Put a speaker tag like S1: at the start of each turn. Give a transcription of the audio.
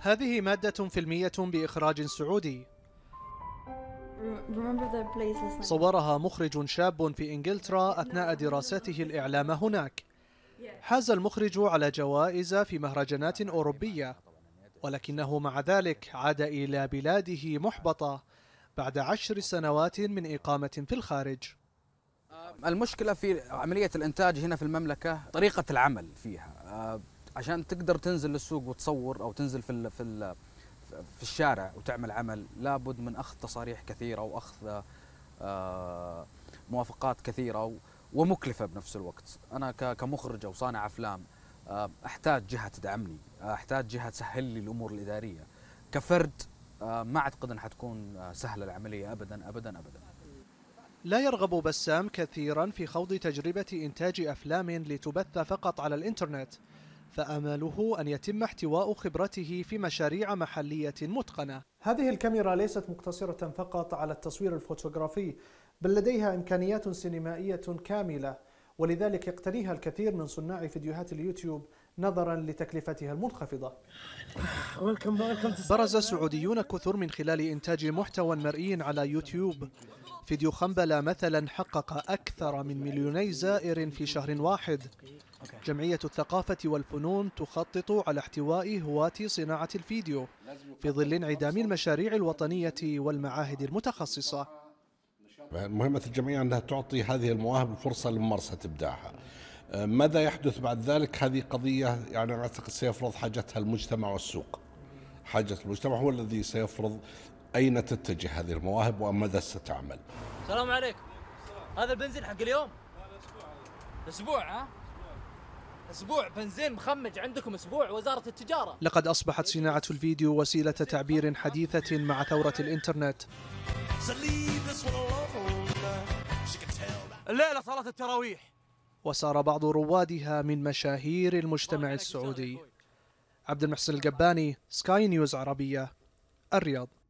S1: هذه مادة فيلمية بإخراج سعودي صورها مخرج شاب في إنجلترا أثناء دراسته الإعلام هناك حاز المخرج على جوائز في مهرجانات أوروبية ولكنه مع ذلك عاد إلى بلاده محبطة بعد عشر سنوات من إقامة في الخارج المشكلة في
S2: عملية الإنتاج هنا في المملكة طريقة العمل فيها عشان تقدر تنزل للسوق وتصور او تنزل في الـ في الـ في الشارع وتعمل عمل لابد من اخذ تصاريح كثيره واخذ آه، موافقات كثيره ومكلفه بنفس الوقت انا كمخرج او صانع افلام آه، احتاج جهه تدعمني احتاج جهه تسهل لي الامور الاداريه كفرد آه، ما اعتقد انها حتكون سهله العمليه ابدا ابدا ابدا
S1: لا يرغب بسام كثيرا في خوض تجربه انتاج افلام لتبث فقط على الانترنت فأماله أن يتم احتواء خبرته في مشاريع محلية متقنة هذه الكاميرا ليست مقتصرة فقط على التصوير الفوتوغرافي بل لديها إمكانيات سينمائية كاملة ولذلك يقتنيها الكثير من صناع فيديوهات اليوتيوب نظرا لتكلفتها المنخفضة برز السعوديون كثر من خلال إنتاج محتوى مرئي على يوتيوب فيديو خنبلة مثلا حقق أكثر من مليوني زائر في شهر واحد جمعية الثقافة والفنون تخطط على احتواء هواة صناعة الفيديو في ظل انعدام المشاريع الوطنية والمعاهد
S3: المتخصصة مهمة الجمعية أنها تعطي هذه المواهب الفرصة لممارسة إبداعها أه، ماذا يحدث بعد ذلك هذه قضية يعني أعتقد سيفرض حاجتها المجتمع والسوق حاجة المجتمع هو الذي سيفرض أين تتجه هذه المواهب وماذا ستعمل
S2: السلام عليكم هذا البنزين حق اليوم أسبوع ها اسبوع بنزين مخمج عندكم اسبوع وزاره التجاره
S1: لقد اصبحت صناعه الفيديو وسيله تعبير حديثه مع ثوره الانترنت
S2: الليلة صلاة التراويح
S1: وصار بعض روادها من مشاهير المجتمع السعودي عبد المحسن القباني سكاي نيوز عربية الرياض